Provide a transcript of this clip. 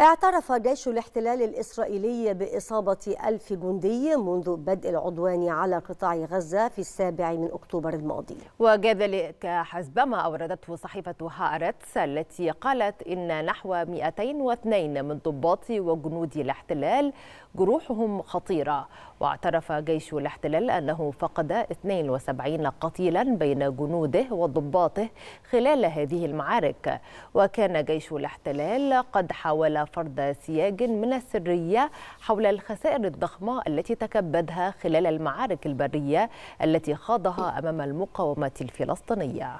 اعترف جيش الاحتلال الإسرائيلي بإصابة ألف جندي منذ بدء العدوان على قطاع غزة في السابع من أكتوبر الماضي وكذلك حسبما أوردته صحيفة هارتس التي قالت إن نحو 202 من ضباط وجنود الاحتلال جروحهم خطيرة واعترف جيش الاحتلال أنه فقد 72 قتيلا بين جنوده وضباطه خلال هذه المعارك وكان جيش الاحتلال قد حاول فرض سياج من السرية حول الخسائر الضخمة التي تكبدها خلال المعارك البرية التي خاضها أمام المقاومة الفلسطينية